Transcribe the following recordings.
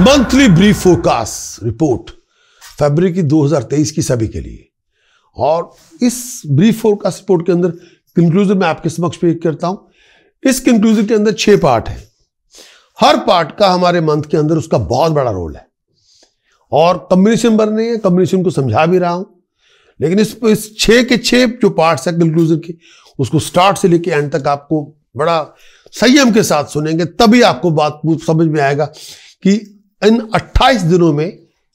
monthly brief forecast report फरवरी की 2023 की सभी के लिए और इस ब्रीफ फोरकास्ट रिपोर्ट के अंदर कंक्लूजन मैं आपके समक्ष पेश करता हूं इस कंक्लूजन के अंदर छह पार्ट है हर पार्ट का हमारे मंथ के अंदर उसका बहुत बड़ा रोल है और कम्बिनेशन बन रही है कम्बिनेशन को समझा भी रहा हूं लेकिन इस इस छः के छः जो पार्ट्स है कंक्लूजन के उसको स्टार्ट से लेके एंड तक आपको बड़ा संयम के साथ सुनेंगे तभी आपको बात समझ में आएगा कि इन 28 दिनों में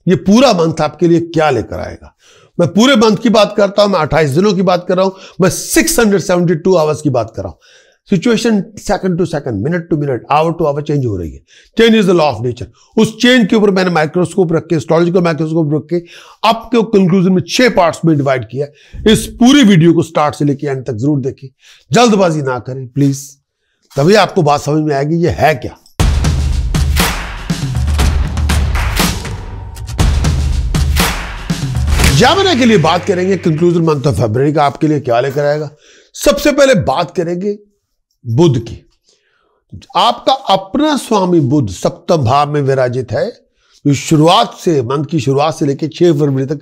ये पूरा मंथ आपके लिए क्या लेकर आएगा मैं पूरे मंथ की बात करता हूं मैं 28 दिनों की बात कर रहा हूं मैं 672 आवर्स की बात कर रहा हूं situation second to second minute to minute hour to hour change हो रही है change is the law of nature उस चेंज के ऊपर मैंने माइक्रोस्कोप रख के माइक्रोस्कोप रख के आपके कंक्लूजन में छह पार्ट्स में डिवाइड किया इस पूरी वीडियो को स्टार्ट से लेकर एंड तक जरूर देखें जल्दबाजी ना करें प्लीज तभी आपको बात समझ में आएगी ये है क्या जामना के लिए बात करेंगे कंक्लूजन मंथ ऑफ फेबर का आपके लिए क्या लेकर आएगा सबसे पहले बात करेंगे बुद्ध की आपका अपना स्वामी बुद्ध सप्तम भाव में विराजित है जो तो शुरुआत से मंथ की शुरुआत से लेकर छह फरवरी तक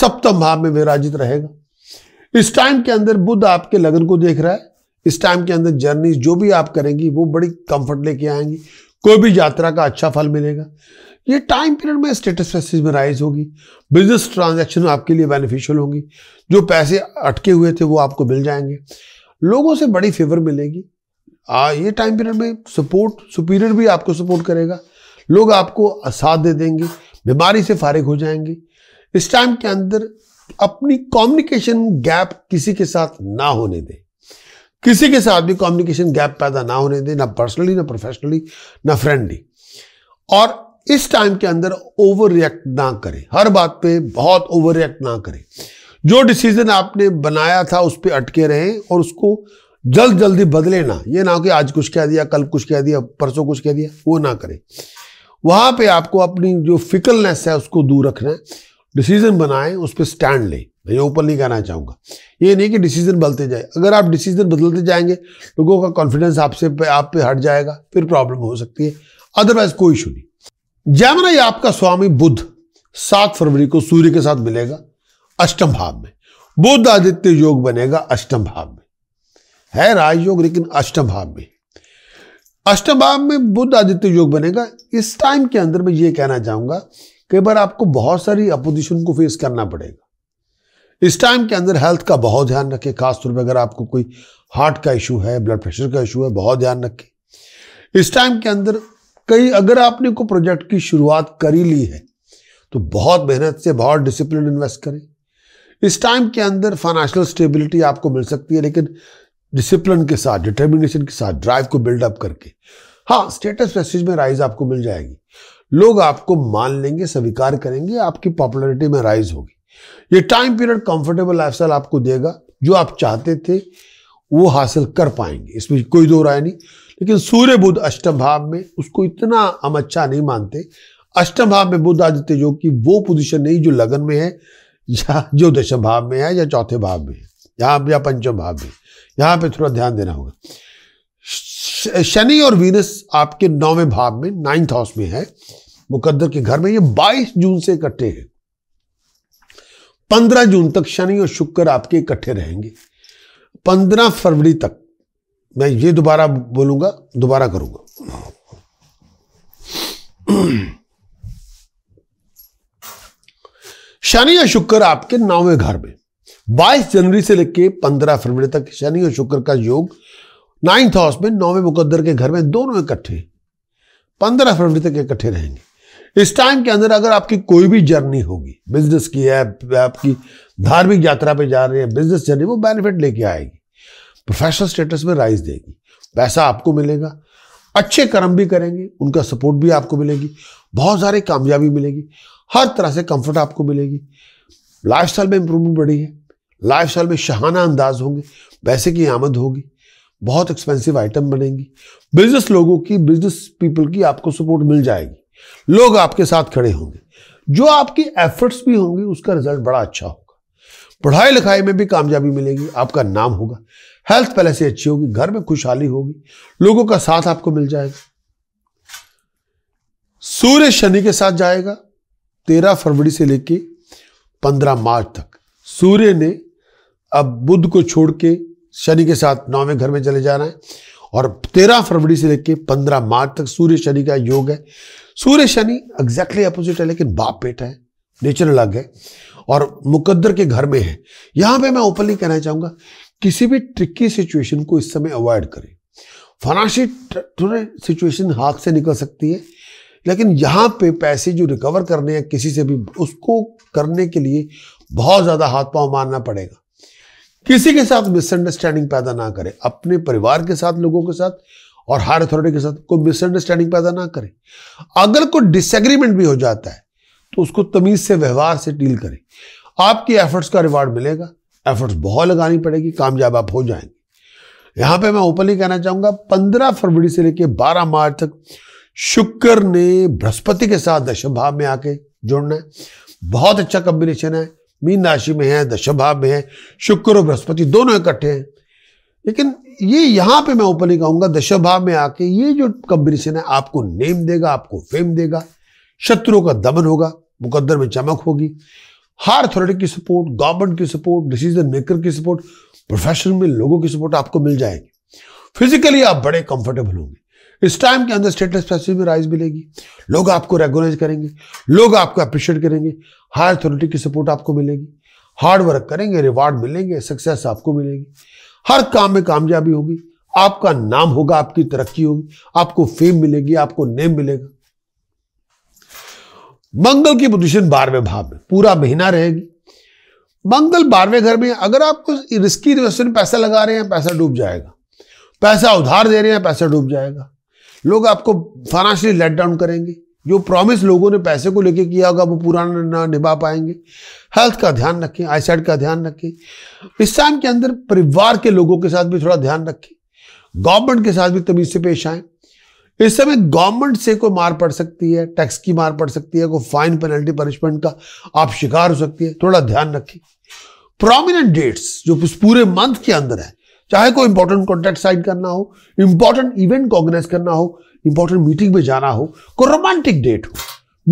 सप्तम भाव में विराजित रहेगा इस टाइम के अंदर बुद्ध आपके लगन को देख रहा है इस टाइम के अंदर जर्नी जो भी आप करेंगी वो बड़ी कंफर्ट लेके आएंगी कोई भी यात्रा का अच्छा फल मिलेगा ये टाइम पीरियड में स्टेटस फैसेज में राइज होगी बिजनेस ट्रांजेक्शन आपके लिए बेनिफिशियल होंगी जो पैसे अटके हुए थे वो आपको मिल जाएंगे लोगों से बड़ी फेवर मिलेगी आ, ये टाइम पीरियड में सपोर्ट सुपीरियर भी आपको सपोर्ट करेगा लोग आपको साथ दे देंगे बीमारी से फारिग हो जाएंगे इस टाइम के अंदर अपनी कम्युनिकेशन गैप किसी के साथ ना होने दें किसी के साथ भी कम्युनिकेशन गैप पैदा ना होने दें ना पर्सनली ना प्रोफेशनली ना फ्रेंडली और इस टाइम के अंदर ओवर रिएक्ट ना करें हर बात पे बहुत ओवर रिएक्ट ना करें जो डिसीजन आपने बनाया था उस पर अटके रहें और उसको जल्द जल्दी बदले ना ये ना हो कि आज कुछ कह दिया कल कुछ कह दिया परसों कुछ कह दिया वो ना करें वहां पे आपको अपनी जो फिकलनेस है उसको दूर रखना है डिसीजन बनाएं उस पर स्टैंड लें मैं ऊपर नहीं कहना चाहूंगा ये नहीं कि डिसीजन बदलते जाए अगर आप डिसीजन बदलते जाएंगे लोगों का कॉन्फिडेंस आपसे आप पे हट जाएगा फिर प्रॉब्लम हो सकती है अदरवाइज कोई इशू नहीं जैमना आपका स्वामी बुद्ध सात फरवरी को सूर्य के साथ मिलेगा अष्टम भाव में बुद्ध आदित्य योग बनेगा अष्टम भाव में है राजयोग लेकिन अष्टम भाव में अष्टम भाव में बुद्ध आदित्य योग बनेगा इस टाइम के अंदर मैं ये कहना चाहूंगा कई बार आपको बहुत सारी अपोजिशन को फेस करना पड़ेगा इस टाइम के अंदर हेल्थ का बहुत ध्यान रखें खासतौर पर अगर आपको कोई हार्ट का इशू है ब्लड प्रेशर का इशू है बहुत ध्यान रखें इस टाइम के अंदर कई अगर आपने को प्रोजेक्ट की शुरुआत कर ही ली है तो बहुत मेहनत से बहुत डिसिप्लिन इन्वेस्ट करें इस टाइम के अंदर फाइनेंशियल स्टेबिलिटी आपको मिल सकती है लेकिन डिसिप्लिन के साथ डिटर्मिनेशन के साथ ड्राइव को बिल्डअप करके हाँ स्टेटस मैसेज में राइज आपको मिल जाएगी लोग आपको मान लेंगे स्वीकार करेंगे आपकी पॉपुलरिटी में राइज होगी ये टाइम पीरियड कंफर्टेबल लाइफ आपको देगा जो आप चाहते थे वो हासिल कर पाएंगे इसमें कोई दो राय नहीं लेकिन सूर्य बुद्ध अष्टम भाव में उसको इतना हम अच्छा नहीं मानते अष्टम भाव में बुद्ध आदित्य योग की वो पोजिशन नहीं जो लगन में है या जो दशम भाव में है या चौथे भाव में है यहाँ या पंचम भाव में यहाँ पे थोड़ा ध्यान देना होगा शनि और वीनस आपके नौवें भाव में नाइन्थ हाउस में है मुकद्दर के घर में ये 22 जून से इकट्ठे हैं 15 जून तक शनि और शुक्र आपके इकट्ठे रहेंगे 15 फरवरी तक मैं ये दोबारा बोलूंगा दोबारा करूंगा शनि और शुक्र आपके नौवें घर में 22 जनवरी से लेकर 15 फरवरी तक शनि और शुक्र का योग नाइन्थ हाउस में नौवें मुकद्दर के घर में दोनों इकट्ठे 15 फरवरी तक इकट्ठे रहेंगे इस टाइम के अंदर अगर आपकी कोई भी जर्नी होगी बिजनेस की है आपकी धार्मिक यात्रा पे जा रहे हैं बिजनेस जर्नी वो बेनिफिट लेके आएगी प्रोफेशनल स्टेटस में राइज देगी पैसा आपको मिलेगा अच्छे कर्म भी करेंगे उनका सपोर्ट भी आपको मिलेगी बहुत सारी कामयाबी मिलेगी हर तरह से कंफर्ट आपको मिलेगी लाइफ स्टाइल में इम्प्रूवमेंट बढ़ी है लाइफ स्टाइल में शहाना अंदाज होंगे पैसे की आमद होगी बहुत एक्सपेंसिव आइटम बनेंगी बिजनेस लोगों की बिजनेस पीपल की आपको सपोर्ट मिल जाएगी लोग आपके साथ खड़े होंगे जो आपकी एफर्ट्स भी होंगे उसका रिजल्ट बड़ा अच्छा होगा पढ़ाई लिखाई में भी कामयाबी मिलेगी आपका नाम होगा हेल्थ पहले से अच्छी होगी घर में खुशहाली होगी लोगों का साथ आपको मिल जाएगा सूर्य शनि के साथ जाएगा तेरह फरवरी से लेके पंद्रह मार्च तक सूर्य ने अब बुद्ध को छोड़ के शनि के साथ नौवें घर में चले जाना है और तेरह फरवरी से लेके पंद्रह मार्च तक सूर्य शनि का योग है सूर्य शनि एग्जैक्टली अपोजिट है लेकिन बाप बेटा है नेचर अलग है और मुकद्दर के घर में है यहां पे मैं ओपनली कहना चाहूंगा किसी भी ट्रिकी सिचुएशन को इस समय अवॉइड करें फाइनेंशियल सिचुएशन हाथ से निकल सकती है लेकिन यहाँ पे पैसे जो रिकवर करने हैं किसी से भी उसको करने के लिए बहुत ज़्यादा हाथ पांव मारना पड़ेगा किसी के साथ मिसअंडरस्टैंडिंग पैदा ना करें अपने परिवार के साथ लोगों के साथ और हायर अथॉरिटी के साथ कोई मिसअंडरस्टैंडिंग पैदा ना करें अगर कोई डिसएग्रीमेंट भी हो जाता है तो उसको तमीज से व्यवहार से डील करें आपकी एफर्ट्स का रिवार्ड मिलेगा एफर्ट्स बहुत लगानी पड़ेगी कामयाब आप हो जाएंगे यहाँ पे मैं ओपनली कहना चाहूंगा पंद्रह फरवरी से लेकर बारह मार्च तक शुक्र ने बृहस्पति के साथ दशम भाव में आके जोड़ना है बहुत अच्छा कॉम्बिनेशन है मीन राशि में है दशम भाव में है शुक्र और बृहस्पति दोनों इकट्ठे हैं लेकिन ये यहाँ पे मैं ओपनली कहूंगा दशम भाव में आके ये जो कॉम्बिनेशन है आपको नेम देगा आपको फेम देगा शत्रुओं का दमन होगा मुकद्दर में चमक होगी हर अथॉरिटी की सपोर्ट गवर्नमेंट की सपोर्ट डिसीजन मेकर की सपोर्ट प्रोफेशन में लोगों की सपोर्ट आपको मिल जाएगी फिजिकली आप बड़े कंफर्टेबल होंगे इस टाइम के अंदर स्टेटस पैसिव में राइज मिलेगी लोग आपको रेगुलाइज करेंगे लोग आपको अप्रिशिएट करेंगे हायर अथॉरिटी की सपोर्ट आपको मिलेगी हार्ड वर्क करेंगे रिवार्ड मिलेंगे सक्सेस आपको मिलेगी हर काम में कामयाबी होगी आपका नाम होगा आपकी तरक्की होगी आपको फेम मिलेगी आपको नेम मिलेगा मंगल की पोजिशन बारहवें भाव में पूरा महीना रहेगी मंगल बारहवें घर में अगर आप कुछ रिस्की इन्वेस्टमेंट पैसा लगा रहे हैं पैसा डूब जाएगा पैसा उधार दे रहे हैं पैसा डूब जाएगा लोग आपको फाइनेंशियली लेट डाउन करेंगे जो प्रॉमिस लोगों ने पैसे को लेके किया होगा वो पूरा ना निभा पाएंगे हेल्थ का ध्यान रखें आईसाइड का ध्यान रखें इस टाइम के अंदर परिवार के लोगों के साथ भी थोड़ा ध्यान रखें गवर्नमेंट के साथ भी तमीज से पेश आएं इस समय गवर्नमेंट से कोई मार पड़ सकती है टैक्स की मार पड़ सकती है कोई फाइन पेनल्टी पनिशमेंट का आप शिकार हो सकती है थोड़ा ध्यान रखें प्रोमिनेंट डेट्स जो इस पूरे मंथ के अंदर है चाहे कोई इंपॉर्टेंट कॉन्ट्रैक्ट साइन करना हो इंपॉर्टेंट इवेंट को ऑर्गेनाइज करना हो इंपॉर्टेंट मीटिंग में जाना हो कोई रोमांटिक डेट हो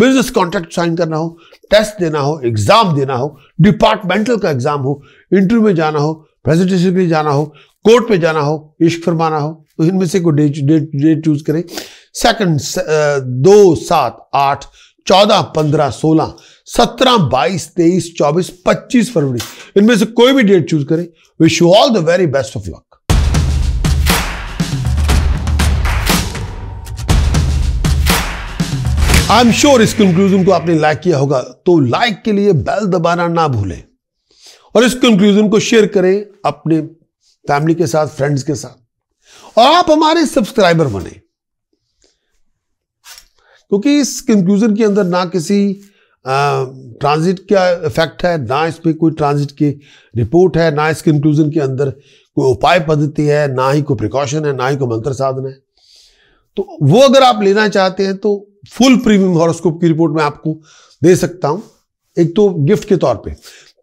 बिजनेस कॉन्ट्रैक्ट साइन करना हो टेस्ट देना हो एग्जाम देना हो डिपार्टमेंटल का एग्जाम हो इंटरव्यू में जाना हो प्रेजेंटेशन के लिए जाना हो कोर्ट में जाना हो इश्क फरमाना हो तो इनमें से कोई डेट डेट डेट चूज करें सेकंड uh, दो सात आठ चौदह पंद्रह सोलह सत्रह बाईस तेईस चौबीस पच्चीस फरवरी इनमें से कोई भी डेट चूज करें wish you all the very best of luck I am sure इस कंक्लूजन को आपने लाइक किया होगा तो लाइक के लिए बेल दबाना ना भूलें और इस कंक्लूजन को शेयर करें अपने फैमिली के साथ फ्रेंड्स के साथ और आप हमारे सब्सक्राइबर बने क्योंकि इस कंक्लूजन के अंदर ना किसी ट्रांजिट का इफेक्ट है ना इसमें कोई ट्रांजिट की रिपोर्ट है ना इस कंक्लूजन के अंदर कोई उपाय पद्धति है ना ही कोई प्रिकॉशन है ना ही कोई मंत्र साधन है तो वो अगर आप लेना चाहते हैं तो फुल प्रीमियम हॉरोस्कोप की रिपोर्ट मैं आपको दे सकता हूं एक तो गिफ्ट के तौर पे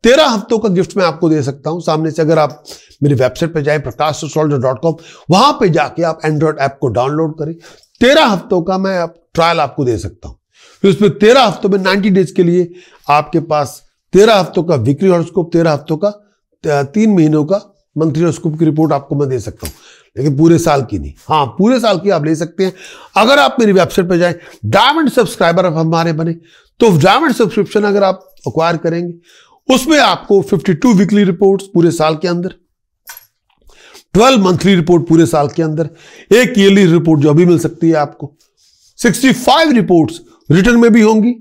तेरह हफ्तों का गिफ्ट मैं आपको दे सकता हूं सामने से अगर आप मेरी वेबसाइट पर जाए प्रकाश डॉट कॉम वहां पर जाके आप एंड्रॉयड ऐप को डाउनलोड करें तेरह हफ्तों का मैं आप, ट्रायल आपको दे सकता हूं फिर उसमें तेरह हफ्तों में नाइन्टी डेज के लिए आपके पास तेरह हफ्तों का वीकली हॉरोस्कोप तेरह हफ्तों का तीन महीनों का मंथली हॉरोस्कोप की रिपोर्ट आपको मैं दे सकता हूं लेकिन पूरे साल की नहीं हाँ पूरे साल की आप ले सकते हैं अगर आप मेरी वेबसाइट पर जाए डायमंड सब्सक्राइबर आप हमारे बने तो डायमंड सब्सक्रिप्शन अगर आप अक्वायर करेंगे उसमें आपको 52 वीकली रिपोर्ट्स पूरे साल के अंदर 12 मंथली रिपोर्ट पूरे साल के अंदर एक ईयरली रिपोर्ट जो अभी मिल सकती है आपको 65 रिपोर्ट्स रिटर्न में भी होंगी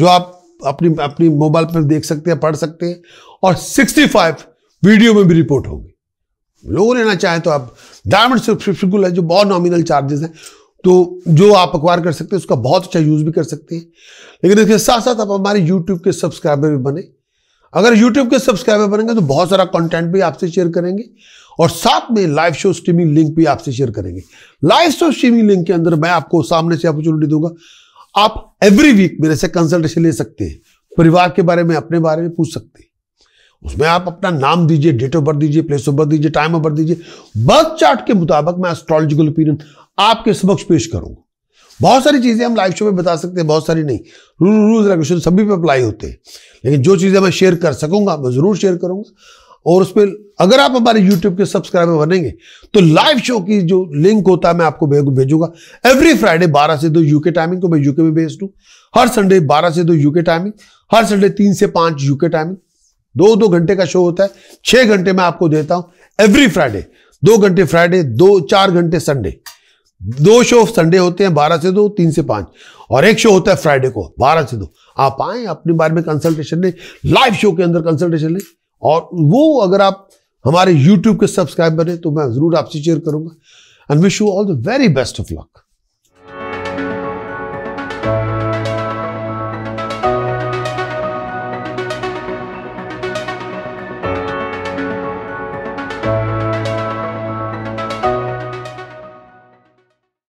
जो आप अपनी अपनी मोबाइल पर देख सकते हैं पढ़ सकते हैं और 65 वीडियो में भी रिपोर्ट होगी लोग लेना चाहें तो आप डायमंड सब्सक्रिप्शन को जो बहुत नॉमिनल चार्जेस हैं तो जो आप अखबार कर सकते हैं उसका बहुत अच्छा यूज़ भी कर सकते हैं लेकिन इसके साथ साथ आप हमारे यूट्यूब के सब्सक्राइबर भी बने अगर यूट्यूब के सब्सक्राइबर बनेंगे तो बहुत सारा कंटेंट भी आपसे शेयर करेंगे और साथ में लाइव शो स्ट्रीमिंग लिंक भी आपसे शेयर करेंगे लाइव शो स्ट्रीमिंग लिंक के अंदर मैं आपको सामने से अपॉर्चुनिटी दूंगा आप एवरी वीक मेरे से कंसल्टेशन ले सकते हैं परिवार के बारे में अपने बारे में पूछ सकते हैं उसमें आप अपना नाम दीजिए डेट ऑफ बर्थ दीजिए प्लेस ऑफ बर्थ दीजिए टाइम ऑफ बर्थ दीजिए बर्थ चार्ट के मुताबिक मैं एस्ट्रोलॉजिकल ओपिनियन आपके समक्ष पेश करूंगा बहुत सारी चीज़ें हम लाइव शो में बता सकते हैं बहुत सारी नहीं रूल रूल रेगुलेशन सभी पे अप्लाई होते हैं लेकिन जो चीज़ें मैं शेयर कर सकूंगा मैं ज़रूर शेयर करूंगा और उस पर अगर आप हमारे यूट्यूब के सब्सक्राइबर बनेंगे तो लाइव शो की जो लिंक होता है मैं आपको भेजूंगा एवरी फ्राइडे बारह से दो यूके टाइमिंग को मैं यूके में बेस्ड हूं हर संडे बारह से दो यूके टाइमिंग हर संडे तीन से पांच यूके टाइमिंग दो दो घंटे का शो होता है छह घंटे मैं आपको देता हूं एवरी फ्राइडे दो घंटे फ्राइडे दो चार घंटे संडे दो शो संडे होते हैं बारह से दो तीन से पांच और एक शो होता है फ्राइडे को बारह से दो आप आए अपने बारे में कंसल्टेशन लें लाइव शो के अंदर कंसल्टेशन लें और वो अगर आप हमारे यूट्यूब के सब्सक्राइबर हैं तो मैं ज़रूर आपसे शेयर करूंगा and wish you all the very best of luck